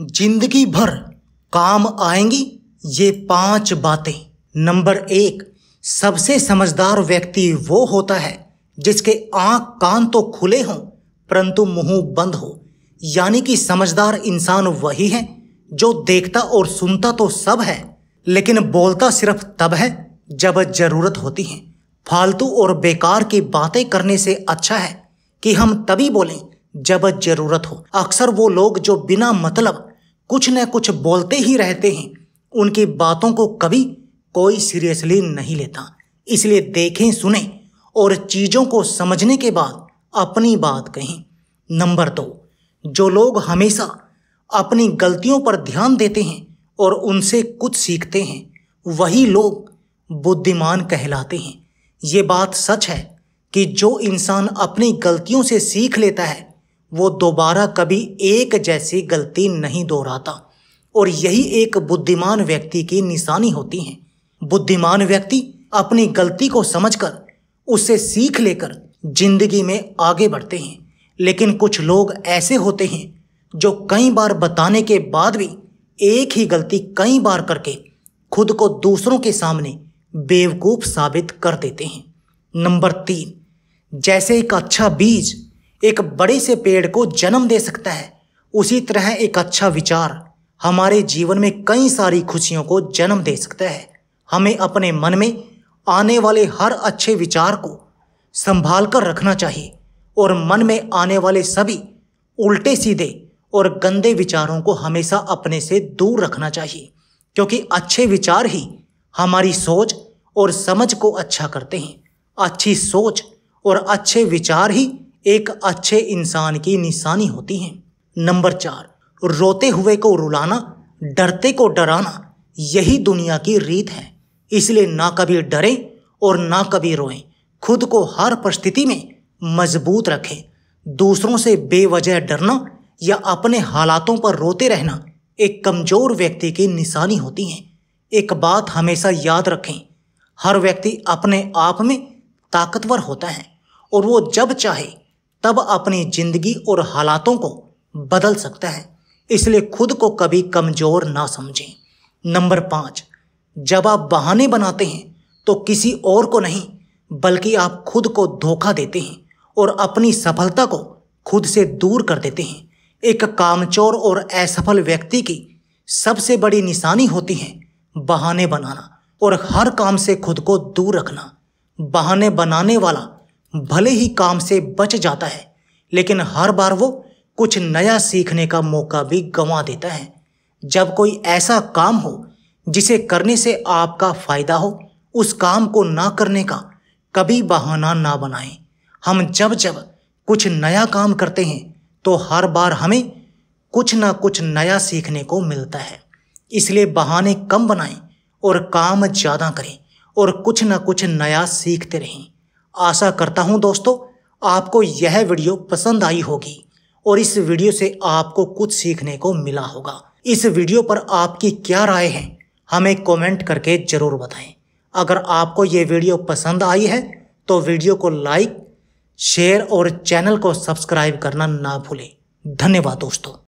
जिंदगी भर काम आएंगी ये पांच बातें नंबर एक सबसे समझदार व्यक्ति वो होता है जिसके आंख कान तो खुले हों परंतु मुंह बंद हो यानी कि समझदार इंसान वही है जो देखता और सुनता तो सब है लेकिन बोलता सिर्फ तब है जब जरूरत होती है फालतू और बेकार की बातें करने से अच्छा है कि हम तभी बोलें जब जरूरत हो अक्सर वो लोग जो बिना मतलब कुछ न कुछ बोलते ही रहते हैं उनकी बातों को कभी कोई सीरियसली नहीं लेता इसलिए देखें सुने और चीज़ों को समझने के बाद अपनी बात कहें नंबर दो जो लोग हमेशा अपनी गलतियों पर ध्यान देते हैं और उनसे कुछ सीखते हैं वही लोग बुद्धिमान कहलाते हैं ये बात सच है कि जो इंसान अपनी गलतियों से सीख लेता है वो दोबारा कभी एक जैसी गलती नहीं दोहराता और यही एक बुद्धिमान व्यक्ति की निशानी होती है बुद्धिमान व्यक्ति अपनी गलती को समझकर उससे सीख लेकर जिंदगी में आगे बढ़ते हैं लेकिन कुछ लोग ऐसे होते हैं जो कई बार बताने के बाद भी एक ही गलती कई बार करके खुद को दूसरों के सामने बेवकूफ़ साबित कर देते हैं नंबर तीन जैसे एक अच्छा बीज एक बड़े से पेड़ को जन्म दे सकता है उसी तरह एक अच्छा विचार हमारे जीवन में कई सारी खुशियों को जन्म दे सकता है हमें अपने मन में आने वाले हर अच्छे विचार को संभाल कर रखना चाहिए और मन में आने वाले सभी उल्टे सीधे और गंदे विचारों को हमेशा अपने से दूर रखना चाहिए क्योंकि अच्छे विचार ही हमारी सोच और समझ को अच्छा करते हैं अच्छी सोच और अच्छे विचार ही एक अच्छे इंसान की निशानी होती है नंबर चार रोते हुए को रुलाना डरते को डराना यही दुनिया की रीत है इसलिए ना कभी डरें और ना कभी रोएं खुद को हर परिस्थिति में मजबूत रखें दूसरों से बेवजह डरना या अपने हालातों पर रोते रहना एक कमज़ोर व्यक्ति की निशानी होती है एक बात हमेशा याद रखें हर व्यक्ति अपने आप में ताकतवर होता है और वो जब चाहे तब अपनी जिंदगी और हालातों को बदल सकता है इसलिए खुद को कभी कमज़ोर ना समझें नंबर पाँच जब आप बहाने बनाते हैं तो किसी और को नहीं बल्कि आप खुद को धोखा देते हैं और अपनी सफलता को खुद से दूर कर देते हैं एक कामचोर और असफल व्यक्ति की सबसे बड़ी निशानी होती है बहाने बनाना और हर काम से खुद को दूर रखना बहाने बनाने वाला भले ही काम से बच जाता है लेकिन हर बार वो कुछ नया सीखने का मौका भी गंवा देता है जब कोई ऐसा काम हो जिसे करने से आपका फ़ायदा हो उस काम को ना करने का कभी बहाना ना बनाएं हम जब जब कुछ नया काम करते हैं तो हर बार हमें कुछ ना कुछ नया सीखने को मिलता है इसलिए बहाने कम बनाएं और काम ज़्यादा करें और कुछ ना कुछ नया सीखते रहें आशा करता हूँ दोस्तों आपको यह वीडियो पसंद आई होगी और इस वीडियो से आपको कुछ सीखने को मिला होगा इस वीडियो पर आपकी क्या राय है हमें कमेंट करके ज़रूर बताएं अगर आपको ये वीडियो पसंद आई है तो वीडियो को लाइक शेयर और चैनल को सब्सक्राइब करना ना भूलें धन्यवाद दोस्तों